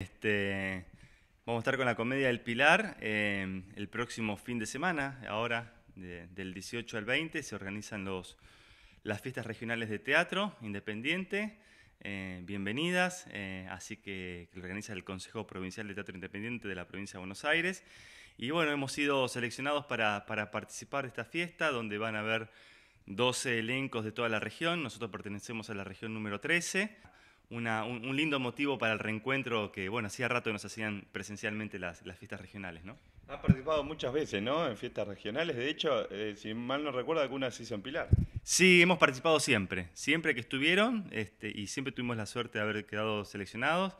Este, vamos a estar con la comedia del Pilar em, el próximo fin de semana, ahora del 18 al 20, se organizan los, las fiestas regionales de teatro independiente. Eh, bienvenidas, eh, así que, lo organiza el Consejo Provincial de Teatro Independiente de la provincia de Buenos Aires. Y bueno, hemos sido seleccionados para, para participar de esta fiesta, donde van a haber 12 elencos de toda la región. Nosotros pertenecemos a la región número 13 un, lindo motivo para el reencuentro que, bueno, hacía rato que nos hacían presencialmente las, fiestas regionales, ¿no? Ha participado muchas veces, ¿no? En fiestas regionales. De hecho, eh, si mal no recuerdo, alguna se hizo en Pilar. Sí, hemos participado siempre. Siempre que estuvieron este, y siempre tuvimos la suerte de haber quedado seleccionados,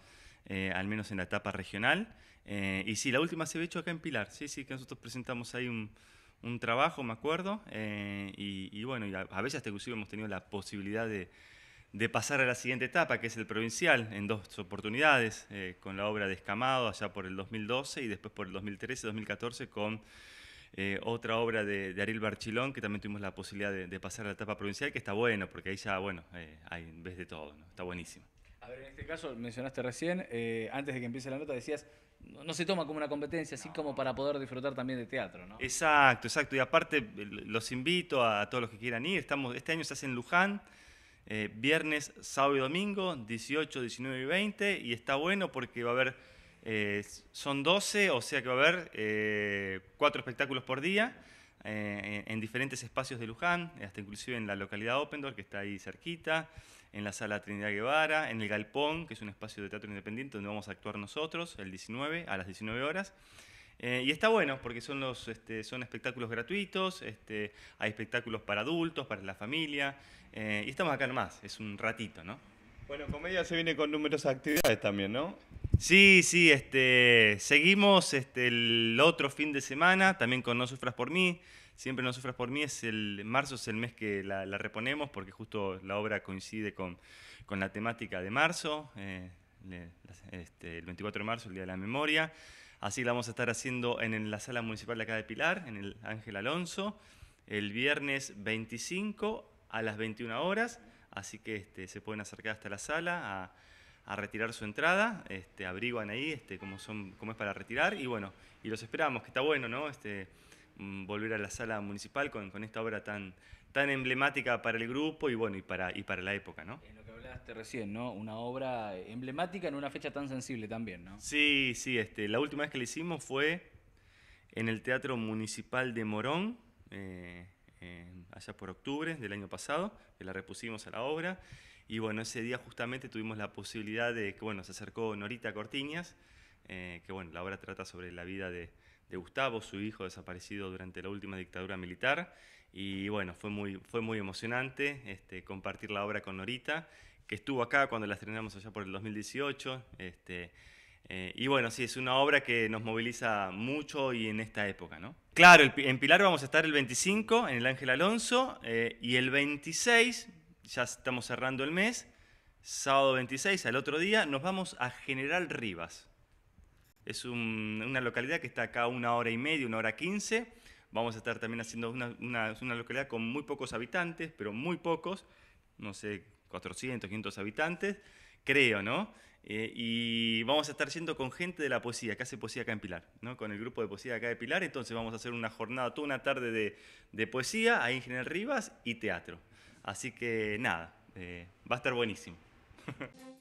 eh, al menos en la etapa regional. Eh, y sí, la última se había hecho acá en Pilar. Sí, sí, que nosotros presentamos ahí un, un trabajo, me acuerdo. Y, bueno, y a, veces inclusive hemos tenido la posibilidad de de pasar a la siguiente etapa, que es el provincial, en dos oportunidades, eh, con la obra de Escamado allá por el 2012 y después por el 2013-2014 con eh, otra obra de, de, Ariel Barchilón, que también tuvimos la posibilidad de, pasar a la etapa provincial, que está bueno, porque ahí ya, bueno, eh, hay, vez de todo, ¿no? está buenísimo. A ver, en este caso mencionaste recién, eh, antes de que empiece la nota decías, no, se toma como una competencia, así como para poder disfrutar también de teatro, ¿no? Exacto, exacto. Y aparte, los invito a, todos los que quieran ir. Estamos, este año se hace en Luján, eh, viernes, sábado y domingo, 18, 19 y 20. Y está bueno porque va a haber, eh, son 12, o sea que va a haber eh, cuatro espectáculos por día en diferentes espacios de Luján, hasta inclusive en la localidad Opendor, que está ahí cerquita, en la sala Trinidad Guevara, en el Galpón, que es un espacio de teatro independiente donde vamos a actuar nosotros el 19 a las 19 horas. Eh, y está bueno porque son, los, este, son espectáculos gratuitos, este, hay espectáculos para adultos, para la familia, eh, y estamos acá nomás, es un ratito, ¿no? Bueno, comedia se viene con numerosas actividades también, ¿no? Sí, sí, este, seguimos este, el otro fin de semana, también con No Sufras por mí. Siempre No Sufras por mí es el marzo, es el mes que la, reponemos porque justo la obra coincide con, con la temática de marzo, eh, este, el 24 de marzo, el Día de la Memoria. Así la vamos a estar haciendo en la sala municipal de acá de Pilar, en el Ángel Alonso, el viernes 25 a las 21 horas. Así que este, se pueden acercar hasta la sala a, retirar su entrada, este, ahí este, cómo, es para retirar y bueno, y los esperamos, que está bueno, ¿no? Este, Mm, volver a la sala municipal con, con esta obra tan, tan emblemática para el grupo y bueno, y para, y para la época, ¿no? En lo que hablaste recién, ¿no? Una obra emblemática en una fecha tan sensible también, ¿no? Sí, sí, este, la última vez que la hicimos fue en el Teatro Municipal de Morón, eh, eh, allá por octubre del año pasado, que la repusimos a la obra. Y bueno, ese día justamente tuvimos la posibilidad de que, bueno, se acercó Norita Cortiñas, eh, que bueno, la obra trata sobre la vida de, de Gustavo, su hijo desaparecido durante la última dictadura militar. Y bueno, fue muy, fue muy emocionante este, compartir la obra con Norita, que estuvo acá cuando la estrenamos allá por el 2018. Este, eh, y bueno, sí, es una obra que nos moviliza mucho y en esta época, ¿no? Claro, en Pilar vamos a estar el 25, en el Ángel Alonso, eh, y el 26, ya estamos cerrando el mes, sábado 26, al otro día, nos vamos a General Rivas. Es una localidad que está acá una hora y media, una hora quince. Vamos a estar también haciendo una, localidad con muy pocos habitantes, pero muy pocos, no sé, 400, 500 habitantes, creo, ¿no? Eh, y vamos a estar siendo con gente de la poesía, que hace poesía acá en Pilar, ¿no? con el grupo de poesía acá de Pilar. Entonces vamos a hacer una jornada, toda una tarde de, poesía, a en Rivas y teatro. Así que nada, eh, va a estar buenísimo.